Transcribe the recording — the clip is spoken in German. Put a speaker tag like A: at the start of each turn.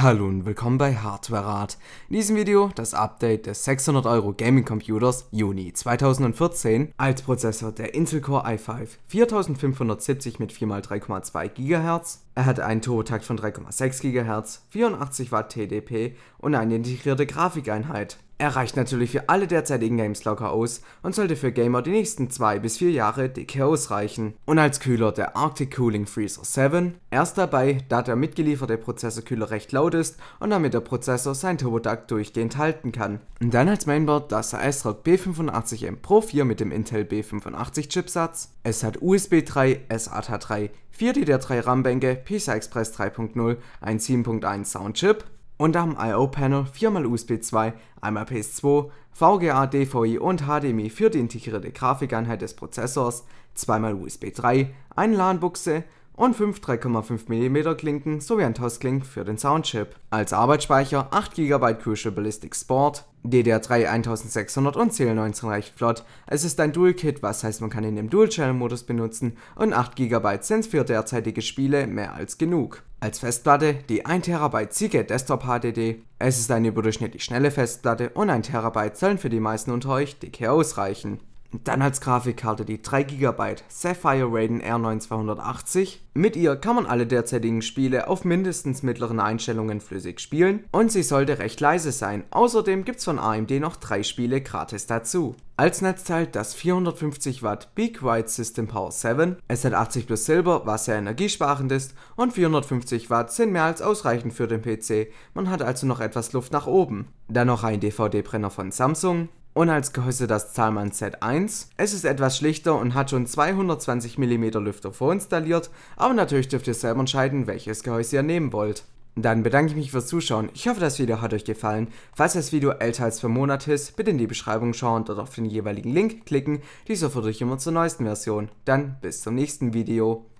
A: Hallo und willkommen bei Hardware Rat. In diesem Video das Update des 600 Euro Gaming Computers Juni 2014 als Prozessor der Intel Core i5 4570 mit 4x3,2 GHz er hat einen Turbotakt von 3,6 GHz, 84 Watt TDP und eine integrierte Grafikeinheit. Er reicht natürlich für alle derzeitigen Games locker aus und sollte für Gamer die nächsten 2 bis 4 Jahre dicke ausreichen. Und als Kühler der Arctic Cooling Freezer 7, erst dabei, da der mitgelieferte Prozessorkühler recht laut ist und damit der Prozessor sein TurboDAC durchgehend halten kann. Und dann als Mainboard das ASRock B85M Pro 4 mit dem Intel B85 Chipsatz. Es hat USB 3, SATA 3, 4 DDR3 RAM-Bänke, PCI Express 3.0 ein 7.1 Soundchip und am I.O.-Panel viermal USB 2, einmal PS2, VGA, DVI und HDMI für die integrierte Grafikeinheit des Prozessors, zweimal USB 3, eine LAN-Buchse und 5 3,5 mm Klinken sowie ein Tosklink für den Soundchip. Als Arbeitsspeicher 8 GB Crucial Ballistic Sport, DDR3 1600 und CL19 reicht flott. Es ist ein Dual-Kit, was heißt man kann ihn im Dual-Channel-Modus benutzen und 8 GB sind für derzeitige Spiele mehr als genug. Als Festplatte die 1 TB Seagate Desktop HDD. Es ist eine überdurchschnittlich schnelle Festplatte und 1 TB sollen für die meisten unter euch dick ausreichen. Und dann als Grafikkarte die 3 GB Sapphire Raiden R9280. Mit ihr kann man alle derzeitigen Spiele auf mindestens mittleren Einstellungen flüssig spielen und sie sollte recht leise sein. Außerdem gibt es von AMD noch drei Spiele gratis dazu. Als Netzteil das 450 Watt Big White System Power 7. Es hat 80 plus Silber, was sehr energiesparend ist und 450 Watt sind mehr als ausreichend für den PC. Man hat also noch etwas Luft nach oben. Dann noch ein DVD-Brenner von Samsung, und als Gehäuse das Zahlmann Z1. Es ist etwas schlichter und hat schon 220 mm Lüfter vorinstalliert, aber natürlich dürft ihr selber entscheiden, welches Gehäuse ihr nehmen wollt. Dann bedanke ich mich fürs Zuschauen. Ich hoffe, das Video hat euch gefallen. Falls das Video älter als 4 Monate ist, bitte in die Beschreibung schauen oder auf den jeweiligen Link klicken. Dieser führt euch immer zur neuesten Version. Dann bis zum nächsten Video.